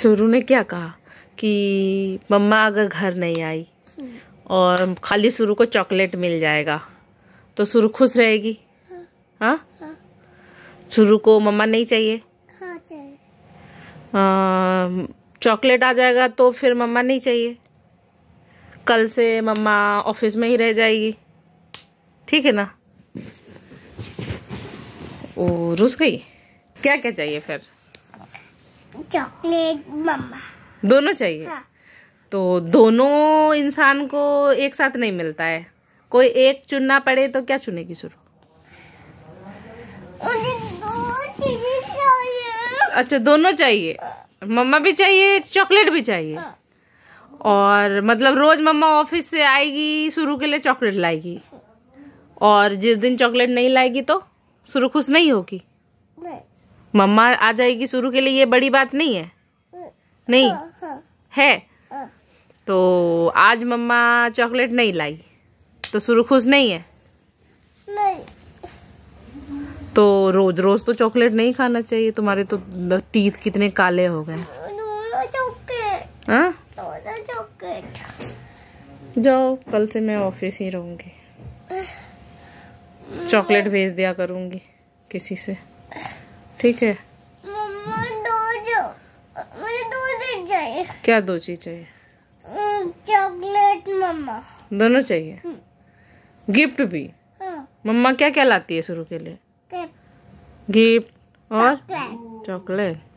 सुरु ने क्या कहा कि मम्मा अगर घर नहीं आई और खाली सुरु को चॉकलेट मिल जाएगा तो सुरु खुश रहेगी हाँ सुरू को मम्मा नहीं चाहिए हाँ, चाहिए चॉकलेट आ जाएगा तो फिर मम्मा नहीं चाहिए कल से मम्मा ऑफिस में ही रह जाएगी ठीक है ना वो रुस गई क्या क्या चाहिए फिर चॉकलेट मम्मा दोनों चाहिए हाँ। तो दोनों इंसान को एक साथ नहीं मिलता है कोई एक चुनना पड़े तो क्या चुनेगी शुरू अच्छा दोनों चाहिए मम्मा भी चाहिए चॉकलेट भी चाहिए हाँ। और मतलब रोज मम्मा ऑफिस से आएगी शुरू के लिए चॉकलेट लाएगी और जिस दिन चॉकलेट नहीं लाएगी तो शुरू खुश नहीं होगी मम्मा आ जाएगी शुरू के लिए ये बड़ी बात नहीं है नहीं हाँ, हाँ। है हाँ। तो आज मम्मा चॉकलेट नहीं लाई तो शुरू खुश नहीं है नहीं तो रोज रोज तो चॉकलेट नहीं खाना चाहिए तुम्हारे तो टीथ कितने काले हो गए जाओ कल से मैं ऑफिस ही रहूंगी चॉकलेट भेज दिया करूंगी किसी से ठीक है क्या दो चीज चाहिए हम्म, चॉकलेट मम्मा दोनों चाहिए हम्म। गिफ्ट भी हाँ। मम्मा क्या क्या लाती है शुरू के लिए गिफ्ट और चॉकलेट